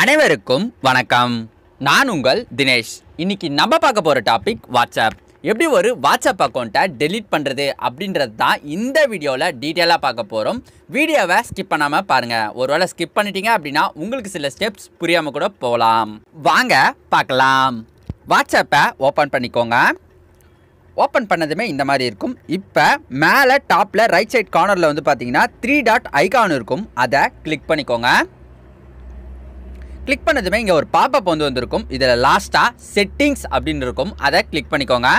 அனைவருக்கும் வணக்கம் நான் உங்கள் தினேஷ் இன்னைக்கு நம்ம பார்க்க போகிற டாபிக் வாட்ஸ்அப் எப்படி ஒரு வாட்ஸ்அப் அக்கௌண்ட்டை டெலீட் பண்ணுறது அப்படின்றது தான் இந்த வீடியோவில் டீட்டெயிலாக பார்க்க போகிறோம் வீடியோவை ஸ்கிப் பண்ணாமல் பாருங்கள் ஒருவேளை ஸ்கிப் பண்ணிட்டீங்க அப்படின்னா உங்களுக்கு சில ஸ்டெப்ஸ் புரியாமல் கூட போகலாம் வாங்க பார்க்கலாம் வாட்ஸ்அப்பை ஓப்பன் பண்ணிக்கோங்க ஓப்பன் பண்ணதுமே இந்த மாதிரி இருக்கும் இப்போ மேலே டாப்பில் ரைட் சைட் கார்னரில் வந்து பார்த்தீங்கன்னா த்ரீ டாட் ஐகான் இருக்கும் அதை கிளிக் பண்ணிக்கோங்க கிளிக் பண்ணதுமே இங்கே ஒரு பாப்பப் வந்து வந்திருக்கும் இதில் லாஸ்ட்டாக செட்டிங்ஸ் அப்படின்னு இருக்கும் அதை கிளிக் பண்ணிக்கோங்க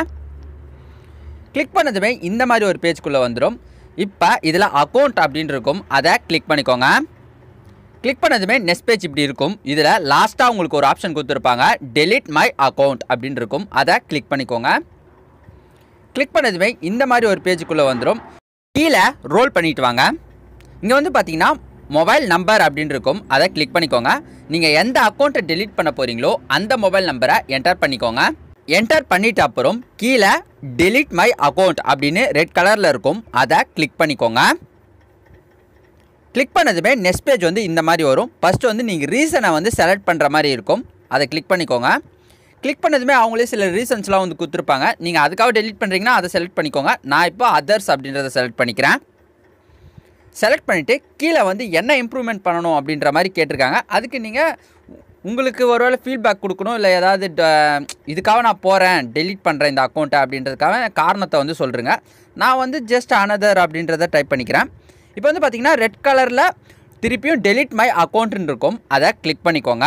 கிளிக் பண்ணதுமே இந்த மாதிரி ஒரு பேஜ்குள்ளே வந்துடும் இப்போ இதில் அக்கௌண்ட் அப்படின்னு இருக்கும் அதை கிளிக் பண்ணிக்கோங்க கிளிக் பண்ணதுமே நெக்ஸ்ட் பேஜ் இப்படி இருக்கும் இதில் லாஸ்ட்டாக உங்களுக்கு ஒரு ஆப்ஷன் கொடுத்துருப்பாங்க டெலிட் மை அக்கௌண்ட் அப்படின்னு இருக்கும் அதை கிளிக் பண்ணிக்கோங்க கிளிக் பண்ணதுமே இந்த மாதிரி ஒரு பேஜுக்குள்ளே வந்துடும் கீழே ரோல் பண்ணிட்டு வாங்க இங்கே வந்து பார்த்தீங்கன்னா மொபைல் நம்பர் அப்படின்னு இருக்கும் அதை கிளிக் பண்ணிக்கோங்க நீங்கள் எந்த அக்கௌண்ட்டை டெலீட் பண்ண போகிறீங்களோ அந்த மொபைல் நம்பரை என்டர் பண்ணிக்கோங்க என்டர் பண்ணிட்ட அப்புறம் கீழே டெலீட் மை அக்கௌண்ட் அப்படின்னு ரெட் கலரில் இருக்கும் அதை கிளிக் பண்ணிக்கோங்க கிளிக் பண்ணதுமே நெக்ஸ்ட் பேஜ் வந்து இந்த மாதிரி வரும் ஃபஸ்ட்டு வந்து நீங்கள் ரீசனை வந்து செலக்ட் பண்ணுற மாதிரி இருக்கும் அதை கிளிக் பண்ணிக்கோங்க கிளிக் பண்ணதுமே அவங்களே சில ரீசன்ஸ்லாம் வந்து கொடுத்துருப்பாங்க நீங்கள் அதுக்காக டெலிட் பண்ணுறீங்கன்னா அதை செலக்ட் பண்ணிக்கோங்க நான் இப்போ அதர்ஸ் அப்படின்றத செலக்ட் பண்ணிக்கிறேன் செலக்ட் பண்ணிவிட்டு கீழே வந்து என்ன இம்ப்ரூவ்மெண்ட் பண்ணணும் அப்படின்ற மாதிரி கேட்டிருக்காங்க அதுக்கு நீங்கள் உங்களுக்கு ஒரு வேளை ஃபீட்பேக் கொடுக்கணும் இல்லை ஏதாவது இதுக்காக நான் போகிறேன் டெலிட் பண்ணுறேன் இந்த அக்கௌண்ட்டை அப்படின்றதுக்காக காரணத்தை வந்து சொல்கிறேங்க நான் வந்து ஜஸ்ட் அனதர் அப்படின்றத டைப் பண்ணிக்கிறேன் இப்போ வந்து பார்த்திங்கன்னா ரெட் கலரில் திருப்பியும் டெலிட் மை அக்கௌண்ட்டுன்னு இருக்கும் அதை கிளிக் பண்ணிக்கோங்க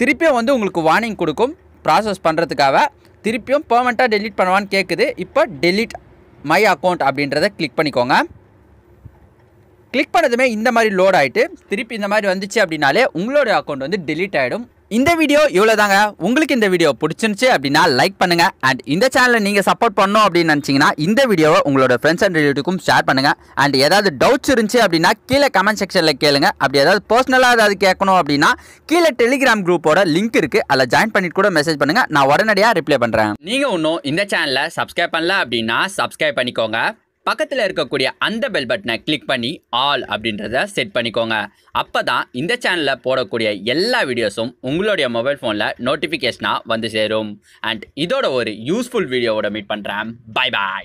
திருப்பியும் வந்து உங்களுக்கு வார்னிங் கொடுக்கும் ப்ராசஸ் பண்ணுறதுக்காக திருப்பியும் பர்மெண்ட்டாக டெலிட் பண்ணுவான்னு கேட்குது இப்போ டெலிட் மை அக்கௌண்ட் அப்படின்றத கிளிக் பண்ணிக்கோங்க கிளிக் பண்ணதுமே இந்த மாதிரி லோட் ஆகிட்டு திருப்பி இந்த மாதிரி வந்துச்சு அப்படின்னாலே உங்களோட அக்கௌண்ட் வந்து டெலீட் ஆகிடும் இந்த வீடியோ இவ்வளோ தாங்க உங்களுக்கு இந்த வீடியோ பிடிச்சிருந்துச்சு அப்படின்னா லைக் பண்ணுங்கள் அண்ட் இந்த சேனலை நீங்கள் சப்போர்ட் பண்ணோம் அப்படின்னு நினச்சிங்கன்னா இந்த வீடியோவை உங்களோட ஃப்ரெண்ட்ஸ் அண்ட் ரிலேட்டிவ்க்கும் ஷேர் பண்ணுங்கள் அண்ட் ஏதாவது டவுட்ஸ் இருந்துச்சு அப்படின்னா கீழே கமெண்ட் செக்ஷனில் கேளுங்க அப்படி ஏதாவது பர்சனலாக ஏதாவது கேட்கணும் அப்படின்னா கீழே டெலிகிராம் குரூப்போட லிங்க் இருக்குது அதில் ஜாயின் பண்ணிட்டு கூட மெசேஜ் பண்ணுங்கள் நான் உடனடியாக ரிப்ளை பண்ணுறேன் நீங்கள் இன்னும் இந்த சேனலை சப்ஸ்கிரைப் பண்ணல அப்படின்னா சப்ஸ்கிரைப் பண்ணிக்கோங்க பக்கத்தில் இருக்கக்கூடிய அந்த பெல் பட்டனை கிளிக் பண்ணி ஆல் அப்படின்றத செட் பண்ணிக்கோங்க அப்போ தான் இந்த சேனலில் போடக்கூடிய எல்லா வீடியோஸும் உங்களுடைய மொபைல் ஃபோனில் நோட்டிஃபிகேஷனாக வந்து சேரும் அண்ட் இதோட ஒரு யூஸ்ஃபுல் வீடியோவோட மீட் பண்ணுறேன் பாய் பாய்